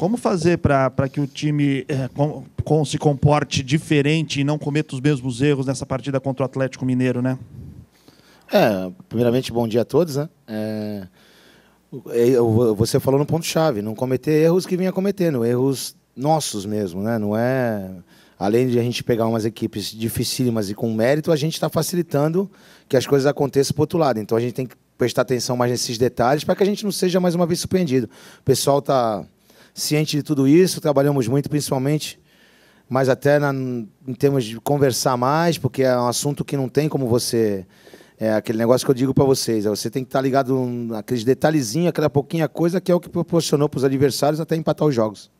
Como fazer para que o time é, com, com, se comporte diferente e não cometa os mesmos erros nessa partida contra o Atlético Mineiro, né? É, primeiramente, bom dia a todos, né? É, você falou no ponto-chave, não cometer erros que vinha cometendo, erros nossos mesmo, né? Não é além de a gente pegar umas equipes dificílimas e com mérito, a gente está facilitando que as coisas aconteçam para outro lado. Então a gente tem que prestar atenção mais nesses detalhes para que a gente não seja mais uma vez surpreendido. O pessoal está ciente de tudo isso, trabalhamos muito, principalmente, mas até na, em termos de conversar mais, porque é um assunto que não tem como você. É aquele negócio que eu digo para vocês, é, você tem que estar tá ligado naqueles detalhezinhos, aquela pouquinha coisa que é o que proporcionou para os adversários até empatar os jogos.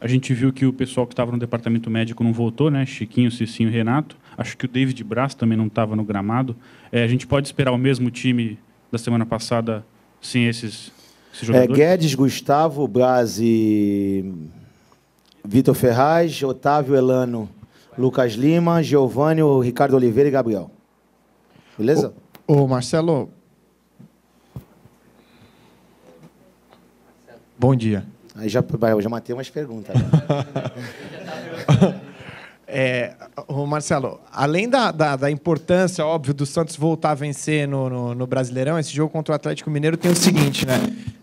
A gente viu que o pessoal que estava no departamento médico não voltou, né? Chiquinho, Cicinho Renato. Acho que o David Braz também não estava no gramado. É, a gente pode esperar o mesmo time da semana passada sem esses é, Guedes, Gustavo, Brasi, Vitor Ferraz, Otávio, Elano, Lucas Lima, Giovanni, Ricardo Oliveira e Gabriel. Beleza? Ô, ô Marcelo. Bom dia. Aí já, já matei umas perguntas. É, Marcelo, além da, da, da, importância, óbvio, do Santos voltar a vencer no, no, no, Brasileirão, esse jogo contra o Atlético Mineiro tem o seguinte, né?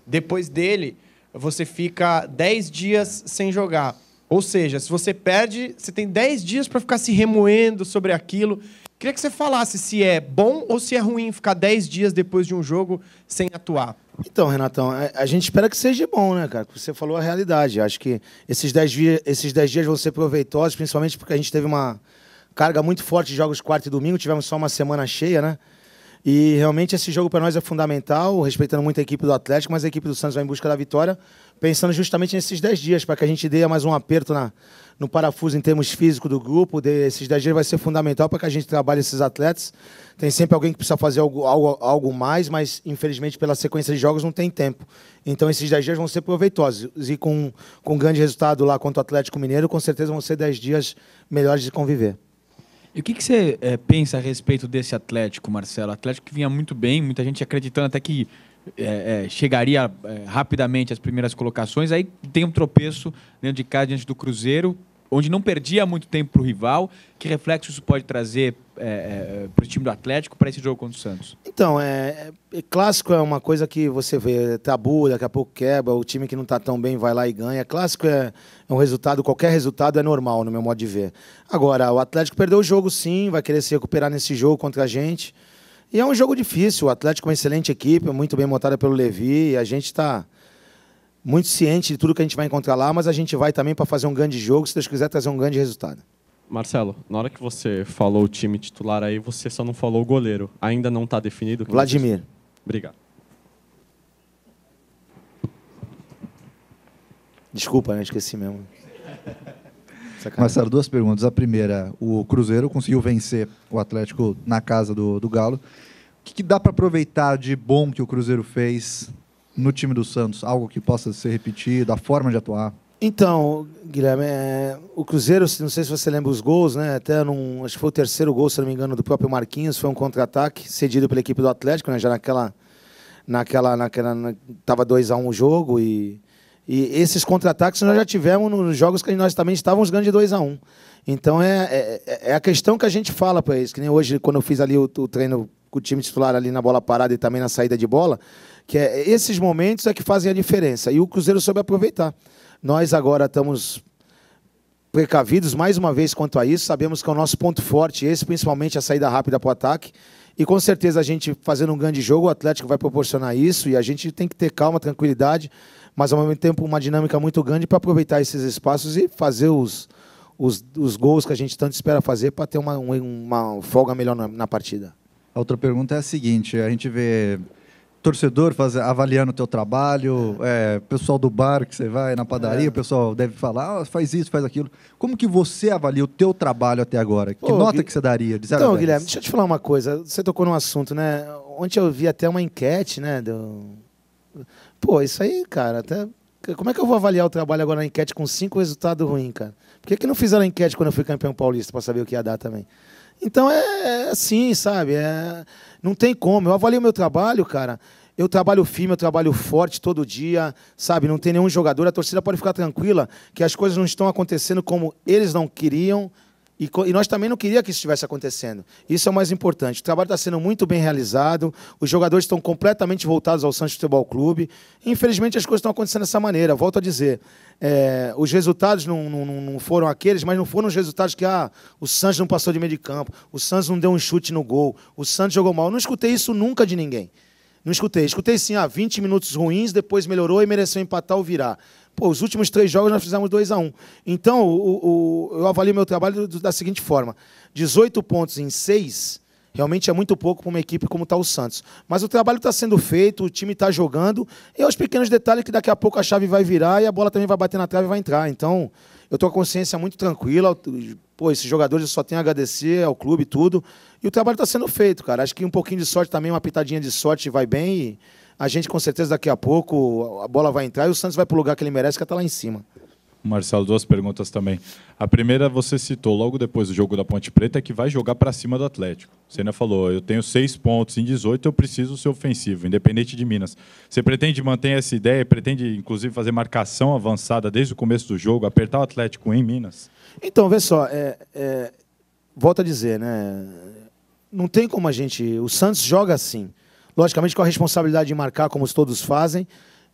Depois dele, você fica 10 dias sem jogar. Ou seja, se você perde, você tem 10 dias para ficar se remoendo sobre aquilo. Queria que você falasse se é bom ou se é ruim ficar 10 dias depois de um jogo sem atuar. Então, Renatão, é, a gente espera que seja bom, né, cara? Você falou a realidade. Acho que esses 10 dias, esses dias vão ser proveitosos, principalmente porque a gente teve uma carga muito forte de jogos quarta e domingo, tivemos só uma semana cheia, né? E realmente esse jogo para nós é fundamental, respeitando muito a equipe do Atlético, mas a equipe do Santos vai em busca da vitória, pensando justamente nesses 10 dias, para que a gente dê mais um aperto na, no parafuso em termos físicos do grupo. De, esses 10 dias vai ser fundamental para que a gente trabalhe esses atletas. Tem sempre alguém que precisa fazer algo, algo, algo mais, mas infelizmente pela sequência de jogos não tem tempo. Então esses 10 dias vão ser proveitosos. E com, com grande resultado lá contra o Atlético Mineiro, com certeza vão ser 10 dias melhores de conviver. E o que, que você é, pensa a respeito desse Atlético, Marcelo? Atlético que vinha muito bem, muita gente acreditando até que é, é, chegaria rapidamente às primeiras colocações, aí tem um tropeço dentro de casa diante do Cruzeiro, onde não perdia muito tempo para o rival. Que reflexo isso pode trazer é, é para o time do Atlético para esse jogo contra o Santos? Então, é, é, clássico é uma coisa que você vê, é tabu, daqui a pouco quebra, o time que não está tão bem vai lá e ganha. Clássico é, é, um resultado, qualquer resultado é normal, no meu modo de ver. Agora, o Atlético perdeu o jogo sim, vai querer se recuperar nesse jogo contra a gente. E é um jogo difícil, o Atlético é uma excelente equipe, muito bem montada pelo Levi, e a gente está muito ciente de tudo que a gente vai encontrar lá, mas a gente vai também para fazer um grande jogo, se Deus quiser trazer um grande resultado. Marcelo, na hora que você falou o time titular aí, você só não falou o goleiro. Ainda não está definido? Vladimir. Obrigado. Desculpa, né? esqueci mesmo. Marcelo, duas perguntas. A primeira, o Cruzeiro conseguiu vencer o Atlético na casa do, do Galo. O que, que dá para aproveitar de bom que o Cruzeiro fez no time do Santos? Algo que possa ser repetido, a forma de atuar? Então, Guilherme, é, o Cruzeiro, não sei se você lembra os gols, né? Até num, acho que foi o terceiro gol, se não me engano, do próprio Marquinhos, foi um contra-ataque cedido pela equipe do Atlético, né? Já naquela naquela naquela na, tava 2 a 1 um o jogo e e esses contra-ataques nós já tivemos nos jogos que nós também estávamos ganhando de 2 a 1 um. Então é, é, é, é, a questão que a gente fala para eles, que nem hoje, quando eu fiz ali o, o treino com o time titular ali na bola parada e também na saída de bola, que é, esses momentos é que fazem a diferença. E o Cruzeiro soube aproveitar. Nós agora estamos precavidos mais uma vez quanto a isso. Sabemos que é o nosso ponto forte, esse principalmente a saída rápida para o ataque. E com certeza a gente fazendo um grande jogo, o Atlético vai proporcionar isso e a gente tem que ter calma, tranquilidade, mas ao mesmo tempo uma dinâmica muito grande para aproveitar esses espaços e fazer os, os, os, gols que a gente tanto espera fazer para ter uma, uma folga melhor na, na partida. A outra pergunta é a seguinte: a gente vê torcedor faz, avaliando o teu trabalho, é, pessoal do bar que você vai, na padaria, o é. pessoal deve falar, ah, faz isso, faz aquilo. Como que você avalia o teu trabalho até agora? Que Ô, nota Gui... que você daria? De então, Guilherme, deixa eu te falar uma coisa. Você tocou num assunto, né? Ontem eu vi até uma enquete, né? Do... Pô, isso aí, cara, até... Como é que eu vou avaliar o trabalho agora na enquete com cinco resultados ruins, cara? Por que, que não fizeram a enquete quando eu fui campeão paulista para saber o que ia dar também? Então é, é assim, sabe? É, não tem como. Eu avalio o meu trabalho, cara, eu trabalho firme, eu trabalho forte todo dia, sabe? Não tem nenhum jogador. A torcida pode ficar tranquila que as coisas não estão acontecendo como eles não queriam e, e nós também não queria que isso estivesse acontecendo. Isso é o mais importante. O trabalho está sendo muito bem realizado, os jogadores estão completamente voltados ao Santos Futebol Clube. Infelizmente, as coisas estão acontecendo dessa maneira. Volto a dizer, é, os resultados não, não, não, foram aqueles, mas não foram os resultados que ah, o Santos não passou de meio de campo, o Santos não deu um chute no gol, o Santos jogou mal. Eu não escutei isso nunca de ninguém. Não escutei. Escutei sim, ah, 20 minutos ruins, depois melhorou e mereceu empatar ou virar. Pô, os últimos três jogos nós fizemos 2 a 1 um. Então, o, o, eu avalio meu trabalho da seguinte forma: 18 pontos em 6 realmente é muito pouco para uma equipe como está o Santos. Mas o trabalho está sendo feito, o time está jogando, e os pequenos detalhes que daqui a pouco a chave vai virar e a bola também vai bater na trave e vai entrar. Então, eu com a consciência muito tranquila. Pô, esses jogadores só tenho a agradecer ao clube e tudo. E o trabalho está sendo feito, cara. Acho que um pouquinho de sorte também, uma pitadinha de sorte vai bem. E a gente, com certeza, daqui a pouco, a bola vai entrar e o Santos vai para o lugar que ele merece, que está é lá em cima. Marcelo, duas perguntas também. A primeira, você citou logo depois do jogo da Ponte Preta que vai jogar para cima do Atlético. Você ainda falou, eu tenho seis pontos em 18, eu preciso ser ofensivo, independente de Minas. Você pretende manter essa ideia, pretende inclusive fazer marcação avançada desde o começo do jogo, apertar o Atlético em Minas? Então, vê só, é, é, volto a dizer, né? Não tem como a gente. O Santos joga assim. Logicamente com a responsabilidade de marcar, como todos fazem,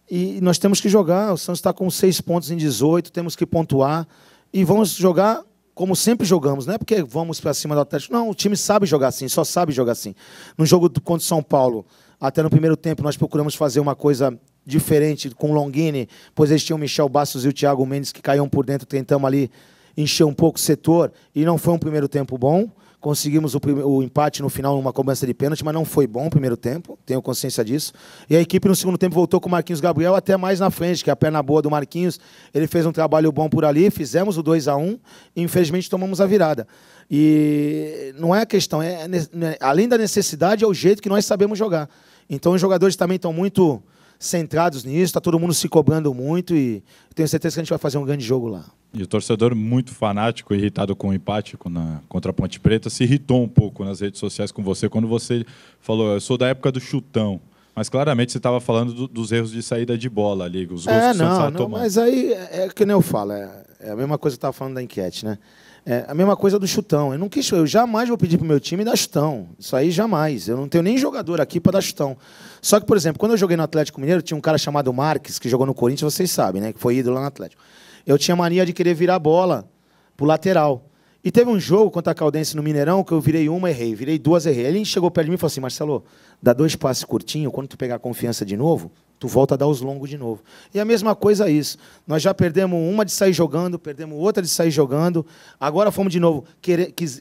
e nós temos que jogar. O Santos está com seis pontos em 18, temos que pontuar. E vamos jogar como sempre jogamos, não é porque vamos para cima do Atlético. Não, o time sabe jogar assim, só sabe jogar assim. No jogo contra o São Paulo, até no primeiro tempo, nós procuramos fazer uma coisa diferente com o Longini, pois eles tinham o Michel Bastos e o Thiago Mendes que caíam por dentro, tentamos ali encher um pouco o setor, e não foi um primeiro tempo bom. Conseguimos o, o empate no final numa cobrança de pênalti, mas não foi bom o primeiro tempo, tenho consciência disso. E a equipe no segundo tempo voltou com o Marquinhos Gabriel até mais na frente, que é a perna boa do Marquinhos. Ele fez um trabalho bom por ali, fizemos o 2 a 1 e infelizmente tomamos a virada. E não é a questão, é, é, além da necessidade, é o jeito que nós sabemos jogar. Então os jogadores também estão muito centrados nisso, está todo mundo se cobrando muito e tenho certeza que a gente vai fazer um grande jogo lá. E o torcedor muito fanático, irritado com o empate na, contra a Ponte Preta, se irritou um pouco nas redes sociais com você quando você falou, eu sou da época do chutão. Mas claramente você estava falando do, dos erros de saída de bola ali, os gols é, que o Santos não, não, tomando. Mas aí é, é que nem eu falo, é, é a mesma coisa que eu estava falando da enquete, né? É, a mesma coisa do chutão. Eu não quis, eu jamais vou pedir para o meu time dar chutão. Isso aí jamais. Eu não tenho nem jogador aqui para dar chutão. Só que, por exemplo, quando eu joguei no Atlético Mineiro, tinha um cara chamado Marques, que jogou no Corinthians, vocês sabem, né? Que foi ídolo lá no Atlético. Eu tinha mania de querer virar a bola pro lateral. E teve um jogo contra a Caldense no Mineirão que eu virei uma, errei. Virei duas, errei. Ele chegou perto de mim e falou assim: Marcelo, dá dois passes curtinhos quando tu pegar confiança de novo, tu volta a dar os longos de novo. E a mesma coisa é isso. Nós já perdemos uma de sair jogando, perdemos outra de sair jogando, agora fomos de novo,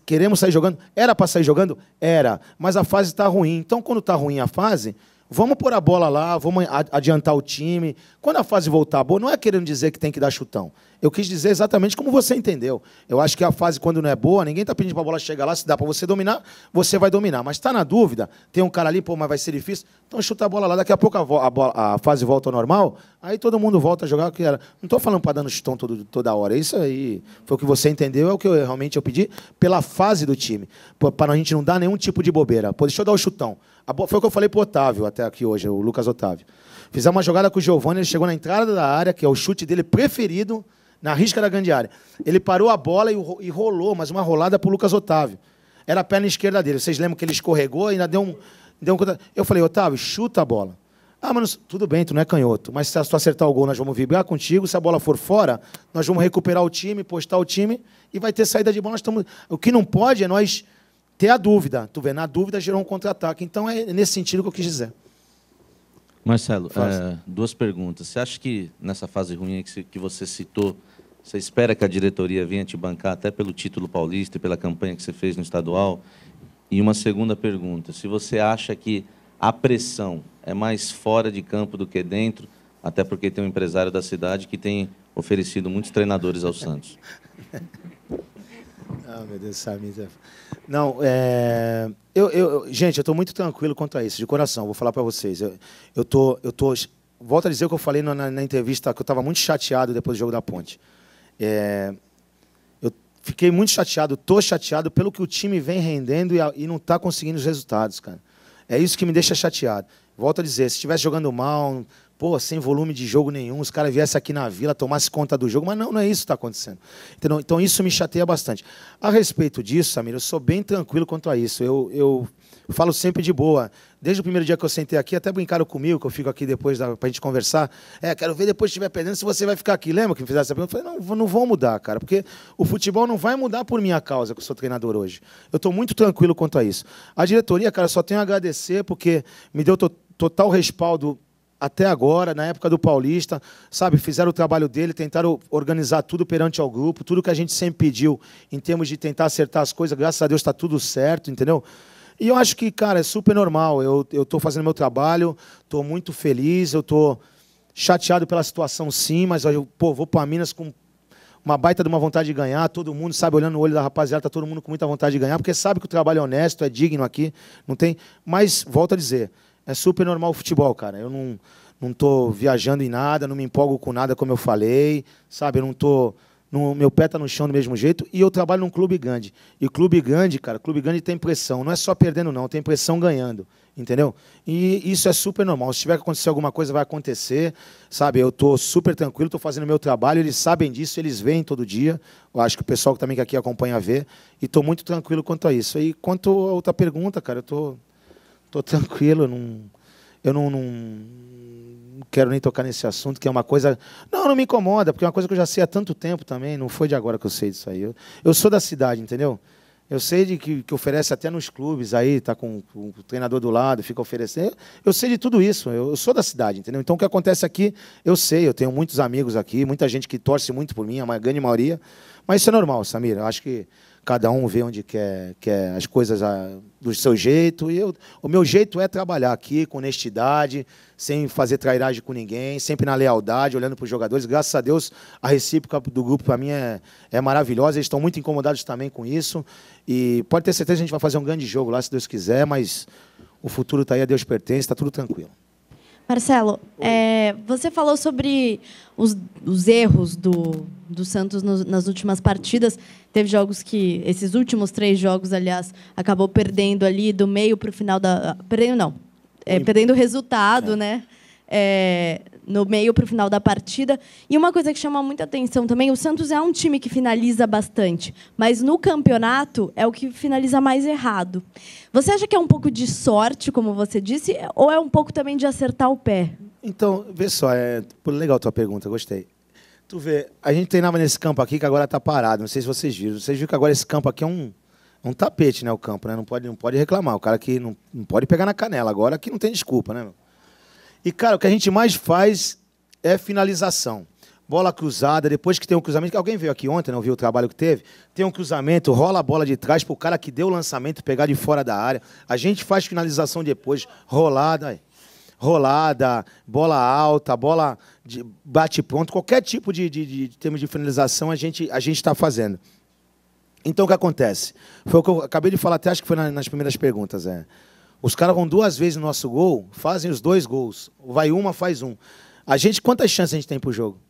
queremos sair jogando. Era para sair jogando? Era, mas a fase está ruim. Então, quando está ruim a fase, Vamos pôr a bola lá, vamos adiantar o time. Quando a fase voltar boa, não é querendo dizer que tem que dar chutão. Eu quis dizer exatamente como você entendeu. Eu acho que a fase, quando não é boa, ninguém está pedindo para a bola chegar lá. Se dá para você dominar, você vai dominar. Mas está na dúvida, tem um cara ali, pô, mas vai ser difícil. Então chuta a bola lá. Daqui a pouco a, a, a fase volta ao normal, aí todo mundo volta a jogar o que era. Não estou falando para dar chutão todo, toda hora. Isso aí foi o que você entendeu, é o que eu, realmente eu pedi pela fase do time. Para a gente não dar nenhum tipo de bobeira. Pô, deixa eu dar o chutão. Foi o que eu falei para o Otávio até aqui hoje, o Lucas Otávio. Fizemos uma jogada com o Giovanni, ele chegou na entrada da área, que é o chute dele preferido, na risca da grande área. Ele parou a bola e rolou, mas uma rolada para o Lucas Otávio. Era a perna esquerda dele. Vocês lembram que ele escorregou e ainda deu um, deu um. Eu falei, Otávio, chuta a bola. Ah, mas tudo bem, tu não é canhoto. Mas se tu acertar o gol, nós vamos vibrar contigo. Se a bola for fora, nós vamos recuperar o time, postar o time e vai ter saída de bola. Nós estamos... O que não pode é nós ter a dúvida. Tu vê, na dúvida gerou um contra-ataque. Então é nesse sentido que eu quis dizer. Marcelo, é, duas perguntas. Você acha que nessa fase ruim que você citou, você espera que a diretoria venha te bancar até pelo título paulista e pela campanha que você fez no estadual? E uma segunda pergunta: se você acha que a pressão é mais fora de campo do que dentro, até porque tem um empresário da cidade que tem oferecido muitos treinadores ao Santos. Ah, meu Deus, Samir. Não, é... eu, eu, gente, eu estou muito tranquilo quanto a isso, de coração, vou falar para vocês. Eu, eu, tô, eu tô. Volto a dizer o que eu falei na, na entrevista, que eu estava muito chateado depois do jogo da ponte. É... Eu fiquei muito chateado, estou chateado pelo que o time vem rendendo e, e não está conseguindo os resultados, cara. É isso que me deixa chateado. Volto a dizer, se estivesse jogando mal, pô, sem volume de jogo nenhum, os caras viessem aqui na vila, tomasse conta do jogo, mas não, não é isso que está acontecendo. Entendeu? Então isso me chateia bastante. A respeito disso, Samir, eu sou bem tranquilo quanto a isso. Eu, eu falo sempre de boa. Desde o primeiro dia que eu sentei aqui, até brincaram comigo, que eu fico aqui depois para a gente conversar. É, quero ver depois que estiver perdendo se você vai ficar aqui. Lembra que me fizeram essa pergunta? Eu falei, não, não vou mudar, cara, porque o futebol não vai mudar por minha causa, que eu sou treinador hoje. Eu estou muito tranquilo quanto a isso. A diretoria, cara, só tenho a agradecer, porque me deu total respaldo até agora, na época do Paulista, sabe, fizeram o trabalho dele, tentaram organizar tudo perante ao grupo, tudo que a gente sempre pediu em termos de tentar acertar as coisas, graças a Deus está tudo certo, entendeu? E eu acho que, cara, é super normal. Eu estou fazendo meu trabalho, estou muito feliz, eu estou chateado pela situação, sim, mas eu pô, vou para Minas com uma baita de uma vontade de ganhar, todo mundo, sabe, olhando o olho da rapaziada, está todo mundo com muita vontade de ganhar, porque sabe que o trabalho é honesto, é digno aqui, não tem. Mas, volto a dizer, é super normal o futebol, cara. Eu não, não tô viajando em nada, não me empolgo com nada, como eu falei, sabe? Eu não tô. No, meu pé tá no chão do mesmo jeito e eu trabalho num clube grande. E clube grande, cara, clube grande tem pressão. Não é só perdendo, não, tem pressão ganhando. Entendeu? E isso é super normal. Se tiver que acontecer alguma coisa, vai acontecer. Sabe, eu tô super tranquilo, tô fazendo meu trabalho, eles sabem disso, eles veem todo dia. Eu acho que o pessoal também que tá aqui acompanha vê. E tô muito tranquilo quanto a isso. E quanto a outra pergunta, cara, eu tô estou tranquilo, eu não, eu não, não quero nem tocar nesse assunto, que é uma coisa. Não, não me incomoda, porque é uma coisa que eu já sei há tanto tempo também, não foi de agora que eu sei disso aí. Eu, eu sou da cidade, entendeu? Eu sei de que, que oferece até nos clubes aí, tá com, com, o treinador do lado, fica oferecendo. Eu sei de tudo isso, eu, eu, sou da cidade, entendeu? Então o que acontece aqui, eu sei, eu tenho muitos amigos aqui, muita gente que torce muito por mim, a grande maioria. Mas isso é normal, Samir. Eu acho que cada um vê onde quer, quer as coisas a, do seu jeito. E eu, o meu jeito é trabalhar aqui com honestidade, sem fazer trairagem com ninguém, sempre na lealdade, olhando para os jogadores. Graças a Deus, a recíproca do grupo para mim é, é maravilhosa. Eles estão muito incomodados também com isso. E pode ter certeza que a gente vai fazer um grande jogo lá, se Deus quiser, mas o futuro está aí, a Deus pertence, está tudo tranquilo. Marcelo, é, você falou sobre os, os erros do, do Santos nas últimas partidas. Teve jogos que, esses últimos três jogos, aliás, acabou perdendo ali do meio para o final da. Perdendo, não. É, perdendo o resultado, é. né? é, no meio para o final da partida. E uma coisa que chama muita atenção também, o Santos é um time que finaliza bastante, mas no campeonato é o que finaliza mais errado. Você acha que é um pouco de sorte, como você disse, ou é um pouco também de acertar o pé? Então, vê só, é legal a tua pergunta, gostei. Tu vê, a gente treinava nesse campo aqui que agora está parado, não sei se vocês viram. Vocês viram que agora esse campo aqui é um, um tapete, né, o campo, né? Não pode, não pode reclamar. O cara que não, não pode pegar na canela agora, aqui não tem desculpa, né? Meu? E, cara, o que a gente mais faz é finalização. Bola cruzada, depois que tem um cruzamento. Alguém veio aqui ontem, não né, viu o trabalho que teve? Tem um cruzamento, rola a bola de trás para o cara que deu o lançamento pegar de fora da área. A gente faz finalização depois, rolada, rolada, bola alta, bola de bate-ponto, qualquer tipo de, de, de, de termo de finalização a gente a está fazendo. Então o que acontece? Foi o que eu acabei de falar, até acho que foi nas primeiras perguntas. É. Os caras vão duas vezes no nosso gol, fazem os dois gols. Vai uma, faz um. A gente, quantas chances a gente tem pro jogo?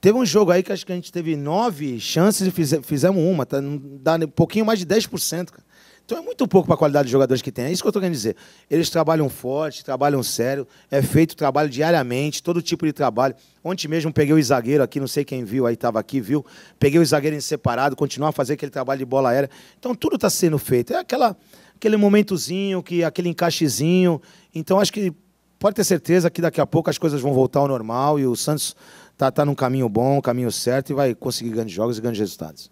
Teve um jogo aí que acho que a gente teve nove chances e fizemos uma. Tá, dá um pouquinho mais de 10%. Cara. Então é muito pouco para a qualidade dos jogadores que tem. É isso que eu estou querendo dizer. Eles trabalham forte, trabalham sério, é feito trabalho diariamente, todo tipo de trabalho. Ontem mesmo peguei o zagueiro aqui, não sei quem viu, aí estava aqui, viu? Peguei o zagueiro em separado, continuar a fazer aquele trabalho de bola aérea. Então tudo está sendo feito. É aquela aquele momentozinho, que aquele encaixezinho. Então acho que pode ter certeza que daqui a pouco as coisas vão voltar ao normal e o Santos está tá num caminho bom, caminho certo e vai conseguir grandes jogos e grandes resultados.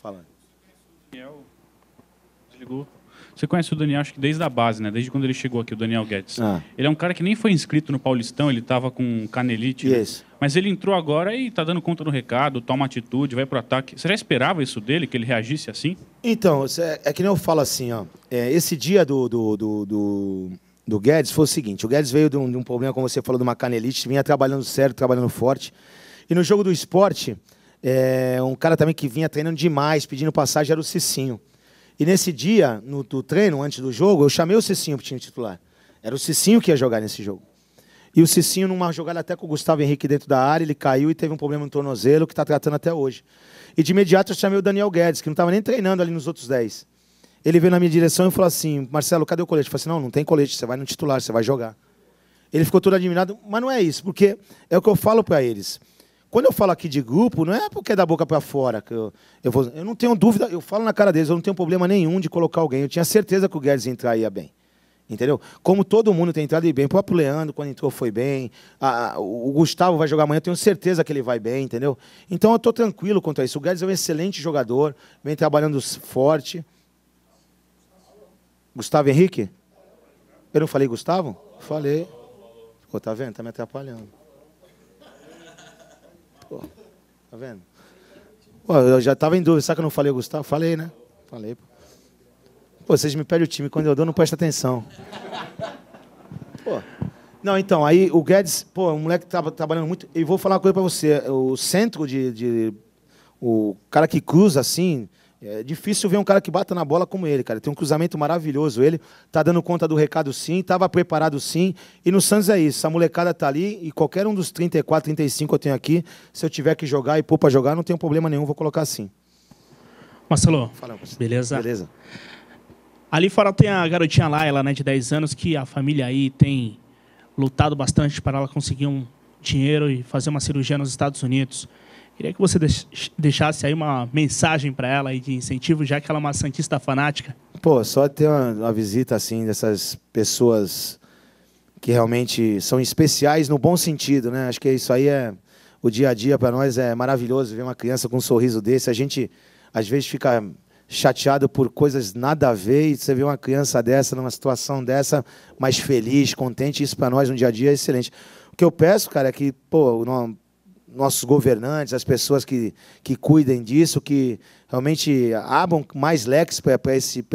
Fala. Desligou. Você conhece o Daniel, acho que desde a base, né? Desde quando ele chegou aqui, o Daniel Guedes. Ah. Ele é um cara que nem foi inscrito no Paulistão, ele estava com canelite. Yes. Né? Mas ele entrou agora e está dando conta do recado, toma atitude, vai para o ataque. Você já esperava isso dele, que ele reagisse assim? Então, é que nem eu falo assim, ó. É, esse dia do, do, do, do do Guedes foi o seguinte: o Guedes veio de um, de um, problema, como você falou, de uma canelite, vinha trabalhando sério, trabalhando forte. E no jogo do esporte, é, um cara também que vinha treinando demais, pedindo passagem, era o Cicinho. E nesse dia, no, treino, antes do jogo, eu chamei o Cicinho para o time titular. Era o Cicinho que ia jogar nesse jogo. E o Cicinho, numa jogada até com o Gustavo Henrique dentro da área, ele caiu e teve um problema no tornozelo que está tratando até hoje. E de imediato eu chamei o Daniel Guedes, que não estava nem treinando ali nos outros 10. Ele veio na minha direção e falou assim: Marcelo, cadê o colete? Eu falei assim: não, não tem colete, você vai no titular, você vai jogar. Ele ficou todo admirado, mas não é isso, porque é o que eu falo para eles. Quando eu falo aqui de grupo, não é porque é da boca para fora. Que eu, eu, vou, eu não tenho dúvida, eu falo na cara deles, eu não tenho problema nenhum de colocar alguém. Eu tinha certeza que o Guedes entraria bem. Entendeu? Como todo mundo tem entrado bem. O próprio Leandro, quando entrou, foi bem. A, o Gustavo vai jogar amanhã, tenho certeza que ele vai bem, entendeu? Então eu estou tranquilo quanto a isso. O Guedes é um excelente jogador, vem trabalhando forte. Gustavo Henrique? Eu não falei Gustavo? Falei. Pô, tá vendo? Tá me atrapalhando tá vendo? Pô, eu já estava em dúvida, sabe que eu não falei, Gustavo? Falei, né? Falei. Pô, vocês me pedem o time, quando eu dou, não presta atenção. Pô. Não, então, aí o Guedes, pô, o moleque tava trabalhando muito. E vou falar uma coisa para você. O centro de, de. O cara que cruza assim, é difícil ver um cara que bata na bola como ele, cara. Tem um cruzamento maravilhoso. Ele tá dando conta do recado sim, estava preparado sim. E no Santos é isso. A molecada tá ali e qualquer um dos 34, 35 eu tenho aqui, se eu tiver que jogar e pôr para jogar, não tem problema nenhum, vou colocar assim. Marcelo, Fala, beleza? Beleza. Ali fora tem a garotinha Laila, né, de 10 anos, que a família aí tem lutado bastante para ela conseguir um dinheiro e fazer uma cirurgia nos Estados Unidos. Queria que você deixasse aí uma mensagem para ela aí de incentivo, já que ela é uma santista fanática. Pô, só ter uma, uma visita assim dessas pessoas que realmente são especiais no bom sentido, né? Acho que isso aí é o dia a dia para nós é maravilhoso ver uma criança com um sorriso desse. A gente às vezes fica chateado por coisas nada a ver e você vê uma criança dessa numa situação dessa, mais feliz, contente, isso para nós no dia a dia é excelente. O que eu peço, cara, é que, pô, não, nossos governantes, as pessoas que, que cuidem disso, que realmente abram mais leques para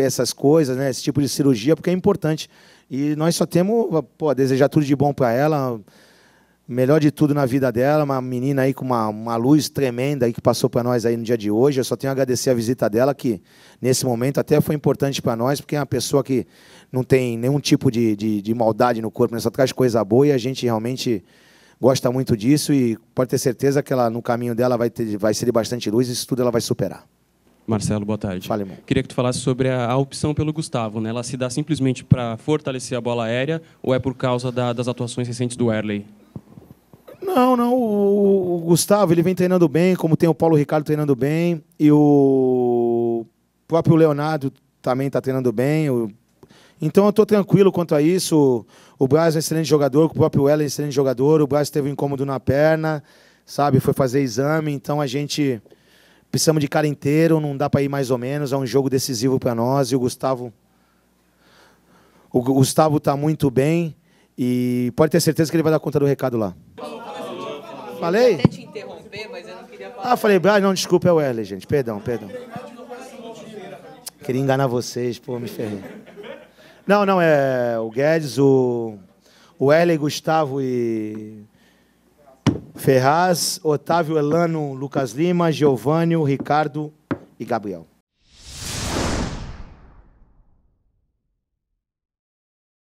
essas coisas, né, esse tipo de cirurgia, porque é importante. E nós só temos pô, desejar tudo de bom para ela, melhor de tudo na vida dela, uma menina aí com uma, uma luz tremenda aí que passou para nós aí no dia de hoje. Eu só tenho a agradecer a visita dela, que nesse momento até foi importante para nós, porque é uma pessoa que não tem nenhum tipo de, de, de maldade no corpo, né, só traz coisa boa e a gente realmente gosta muito disso e pode ter certeza que ela, no caminho dela vai, ter, vai ser de bastante luz e isso tudo ela vai superar. Marcelo, boa tarde. Fala, irmão. Queria que tu falasse sobre a, a opção pelo Gustavo. Né? Ela se dá simplesmente para fortalecer a bola aérea ou é por causa da, das atuações recentes do Erley? Não, não. O, o, Gustavo ele vem treinando bem, como tem o Paulo Ricardo treinando bem e o próprio Leonardo também está treinando bem. O então eu estou tranquilo quanto a isso. O Braz é um excelente jogador, o próprio Weller é um excelente jogador. O Braz teve um incômodo na perna, sabe? Foi fazer exame, então a gente precisamos de cara inteiro, não dá para ir mais ou menos. É um jogo decisivo para nós e o Gustavo. O Gustavo está muito bem e pode ter certeza que ele vai dar conta do recado lá. Falei? Eu te interromper, mas eu não queria falar. Ah, falei, Braz, não, desculpa, é o Weller, gente. Perdão, perdão. Queria enganar vocês, pô, me ferrei. Não, não, é o Guedes, o, o Gustavo e Ferraz, Otávio Elano, Lucas Lima, Giovânio, Ricardo e Gabriel.